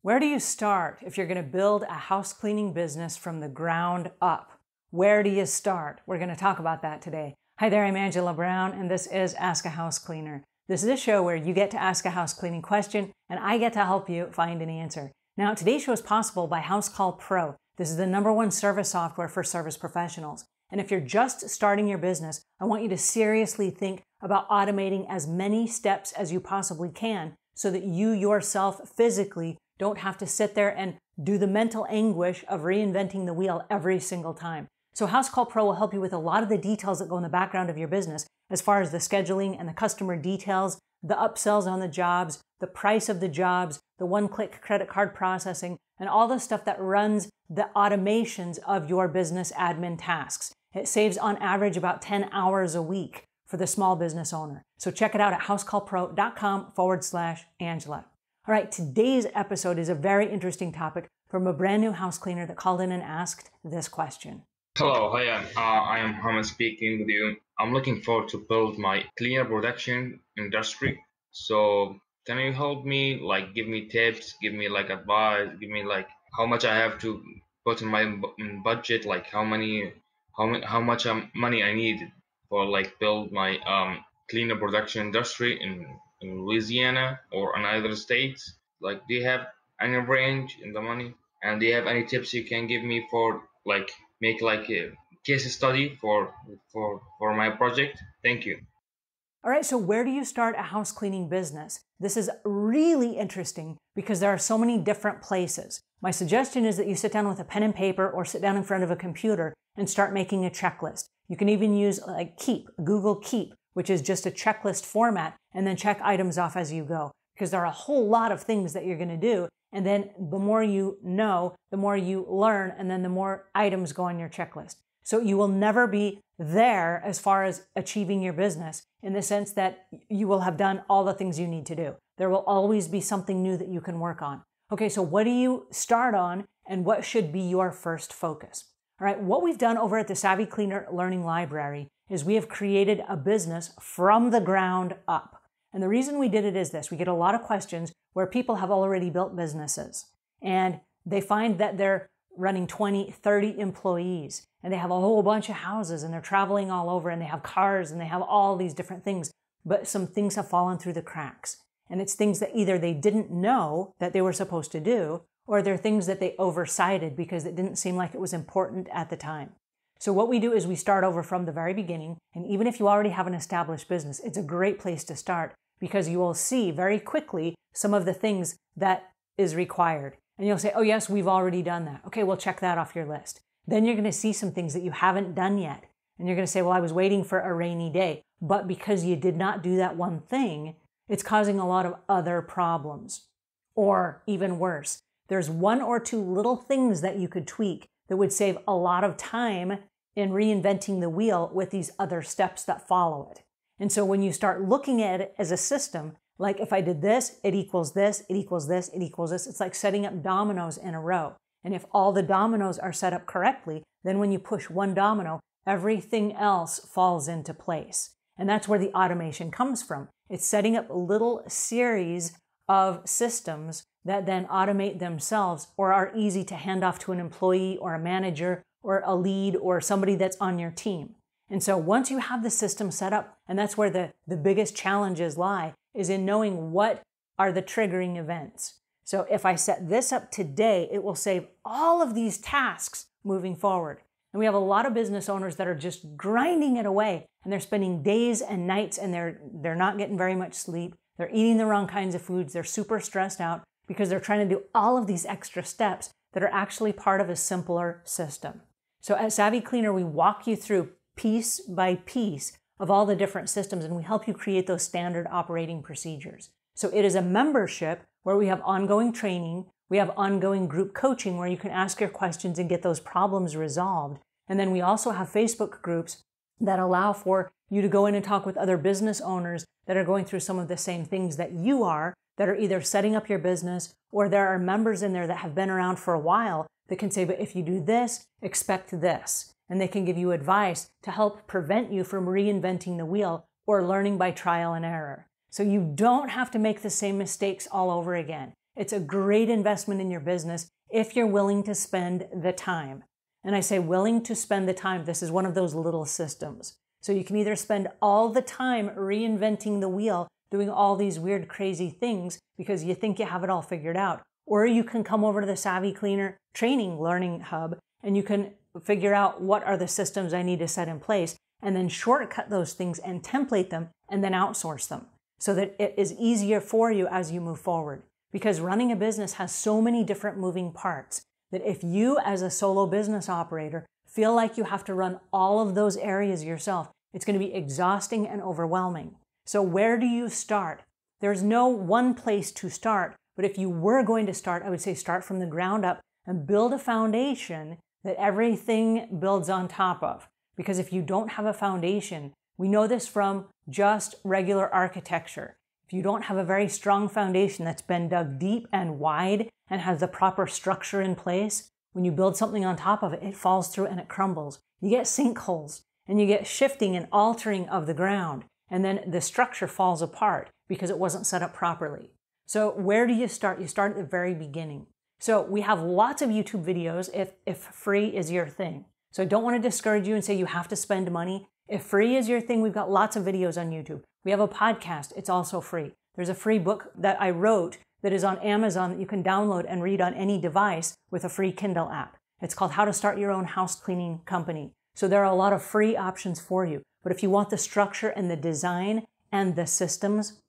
Where do you start if you're going to build a house cleaning business from the ground up? Where do you start? We're going to talk about that today. Hi there, I'm Angela Brown, and this is Ask a House Cleaner. This is a show where you get to ask a house cleaning question, and I get to help you find an answer. Now, today's show is possible by House Call Pro. This is the number one service software for service professionals. And if you're just starting your business, I want you to seriously think about automating as many steps as you possibly can so that you yourself physically don't have to sit there and do the mental anguish of reinventing the wheel every single time. So House Call Pro will help you with a lot of the details that go in the background of your business as far as the scheduling and the customer details, the upsells on the jobs, the price of the jobs, the one-click credit card processing, and all the stuff that runs the automations of your business admin tasks. It saves on average about 10 hours a week for the small business owner. So check it out at housecallpro.com forward slash Angela. All right, today's episode is a very interesting topic from a brand new house cleaner that called in and asked this question. Hello, hi, uh, I am Mohammed speaking with you. I'm looking forward to build my cleaner production industry. So can you help me, like give me tips, give me like advice, give me like how much I have to put in my budget, like how many how how much um, money I need for like build my um, cleaner production industry in, in Louisiana or in other states. Like, do you have any range in the money? And do you have any tips you can give me for like make like a case study for for for my project? Thank you. All right, so where do you start a house cleaning business? This is really interesting because there are so many different places. My suggestion is that you sit down with a pen and paper or sit down in front of a computer and start making a checklist. You can even use like Keep, Google Keep, which is just a checklist format, and then check items off as you go because there are a whole lot of things that you're going to do. And then the more you know, the more you learn, and then the more items go on your checklist. So you will never be there as far as achieving your business in the sense that you will have done all the things you need to do. There will always be something new that you can work on. Okay, so what do you start on and what should be your first focus? All right, what we've done over at the Savvy Cleaner Learning Library is we have created a business from the ground up. And the reason we did it is this we get a lot of questions where people have already built businesses and they find that they're running 20, 30 employees and they have a whole bunch of houses and they're traveling all over and they have cars and they have all these different things. But some things have fallen through the cracks. And it's things that either they didn't know that they were supposed to do or there are things that they oversighted because it didn't seem like it was important at the time. So, what we do is we start over from the very beginning. And even if you already have an established business, it's a great place to start because you will see very quickly some of the things that is required. And you'll say, oh, yes, we've already done that. Okay, we'll check that off your list. Then you're going to see some things that you haven't done yet. And you're going to say, well, I was waiting for a rainy day. But because you did not do that one thing, it's causing a lot of other problems. Or even worse, there's one or two little things that you could tweak that would save a lot of time in reinventing the wheel with these other steps that follow it. And so when you start looking at it as a system, like if I did this, it equals this, it equals this, it equals this, it's like setting up dominoes in a row. And if all the dominoes are set up correctly, then when you push one domino, everything else falls into place. And that's where the automation comes from. It's setting up a little series of systems that then automate themselves or are easy to hand off to an employee or a manager or a lead or somebody that's on your team. And so once you have the system set up, and that's where the, the biggest challenges lie, is in knowing what are the triggering events. So if I set this up today, it will save all of these tasks moving forward. And we have a lot of business owners that are just grinding it away and they're spending days and nights and they're they're not getting very much sleep. They're eating the wrong kinds of foods, they're super stressed out, because they're trying to do all of these extra steps that are actually part of a simpler system. So at Savvy Cleaner, we walk you through piece by piece of all the different systems and we help you create those standard operating procedures. So it is a membership where we have ongoing training, we have ongoing group coaching where you can ask your questions and get those problems resolved. And then we also have Facebook groups that allow for you to go in and talk with other business owners that are going through some of the same things that you are, that are either setting up your business or there are members in there that have been around for a while that can say, but if you do this, expect this. And they can give you advice to help prevent you from reinventing the wheel or learning by trial and error. So you don't have to make the same mistakes all over again. It's a great investment in your business if you're willing to spend the time. And I say willing to spend the time. This is one of those little systems. So you can either spend all the time reinventing the wheel, doing all these weird, crazy things because you think you have it all figured out. Or you can come over to the Savvy Cleaner training learning hub and you can figure out what are the systems I need to set in place and then shortcut those things and template them and then outsource them so that it is easier for you as you move forward. Because running a business has so many different moving parts that if you as a solo business operator feel like you have to run all of those areas yourself. It's going to be exhausting and overwhelming. So, where do you start? There's no one place to start, but if you were going to start, I would say start from the ground up and build a foundation that everything builds on top of. Because if you don't have a foundation, we know this from just regular architecture. If you don't have a very strong foundation that's been dug deep and wide and has the proper structure in place, when you build something on top of it, it falls through and it crumbles. You get sinkholes and you get shifting and altering of the ground. And then the structure falls apart because it wasn't set up properly. So where do you start? You start at the very beginning. So we have lots of YouTube videos if, if free is your thing. So I don't want to discourage you and say you have to spend money. If free is your thing, we've got lots of videos on YouTube. We have a podcast. It's also free. There's a free book that I wrote that is on Amazon that you can download and read on any device with a free Kindle app. It's called How to Start Your Own House Cleaning Company. So there are a lot of free options for you. But if you want the structure and the design and the systems,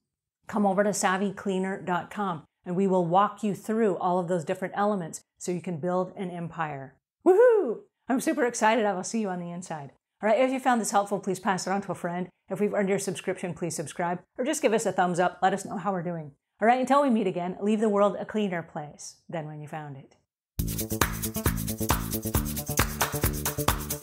come over to savvycleaner.com and we will walk you through all of those different elements so you can build an empire. Woohoo! I'm super excited. I will see you on the inside. All right, if you found this helpful, please pass it on to a friend. If we've earned your subscription, please subscribe or just give us a thumbs up. Let us know how we're doing. All right, until we meet again, leave the world a cleaner place than when you found it.